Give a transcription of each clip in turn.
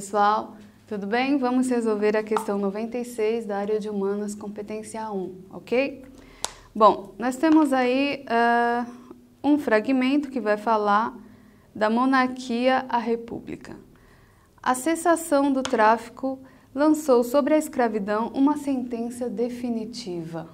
Pessoal, tudo bem? Vamos resolver a questão 96 da área de humanas, competência 1, ok? Bom, nós temos aí uh, um fragmento que vai falar da monarquia à república. A cessação do tráfico lançou sobre a escravidão uma sentença definitiva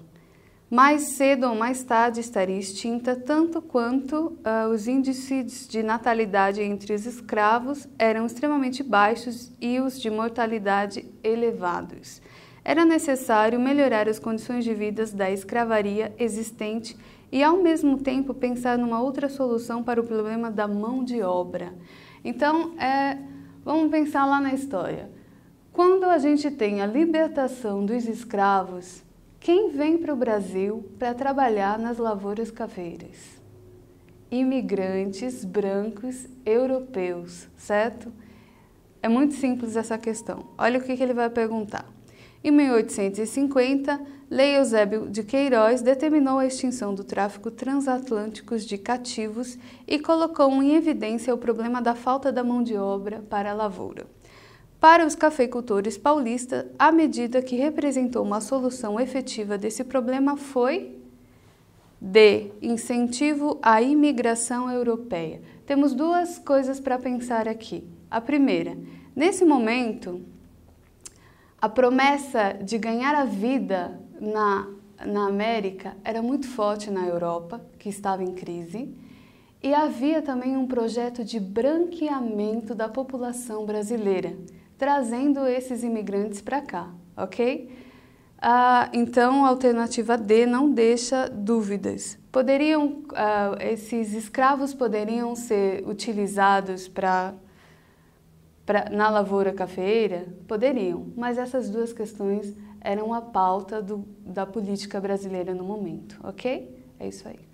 mais cedo ou mais tarde estaria extinta, tanto quanto uh, os índices de natalidade entre os escravos eram extremamente baixos e os de mortalidade elevados. Era necessário melhorar as condições de vida da escravaria existente e, ao mesmo tempo, pensar numa outra solução para o problema da mão de obra. Então, é, vamos pensar lá na história. Quando a gente tem a libertação dos escravos, quem vem para o Brasil para trabalhar nas lavouras caveiras? Imigrantes brancos europeus, certo? É muito simples essa questão. Olha o que, que ele vai perguntar. Em 1850, Lei Eusébio de Queiroz determinou a extinção do tráfico transatlântico de cativos e colocou em evidência o problema da falta da mão de obra para a lavoura. Para os cafeicultores paulistas, a medida que representou uma solução efetiva desse problema foi D. Incentivo à imigração europeia. Temos duas coisas para pensar aqui. A primeira, nesse momento, a promessa de ganhar a vida na, na América era muito forte na Europa, que estava em crise, e havia também um projeto de branqueamento da população brasileira trazendo esses imigrantes para cá, ok? Ah, então, a alternativa D não deixa dúvidas. Poderiam, ah, esses escravos poderiam ser utilizados para Pra, na lavoura cafeeira? Poderiam, mas essas duas questões eram a pauta do, da política brasileira no momento, ok? É isso aí.